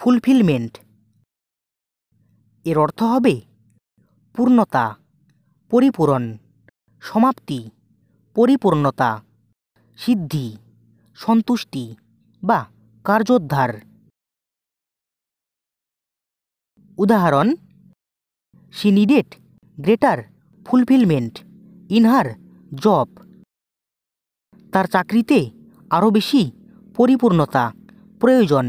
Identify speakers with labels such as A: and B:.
A: fulfilment এর অর্থ হবে পূর্ণতা পরিপূরণ সমাপ্তি
B: পরিপূর্ণতা সিদ্ধি সন্তুষ্টি বা কার্যোদ্ধার উদাহরণ she needed greater fulfilment in her job
A: তার চাকরিতে আরও বেশি পরিপূর্ণতা প্রয়োজন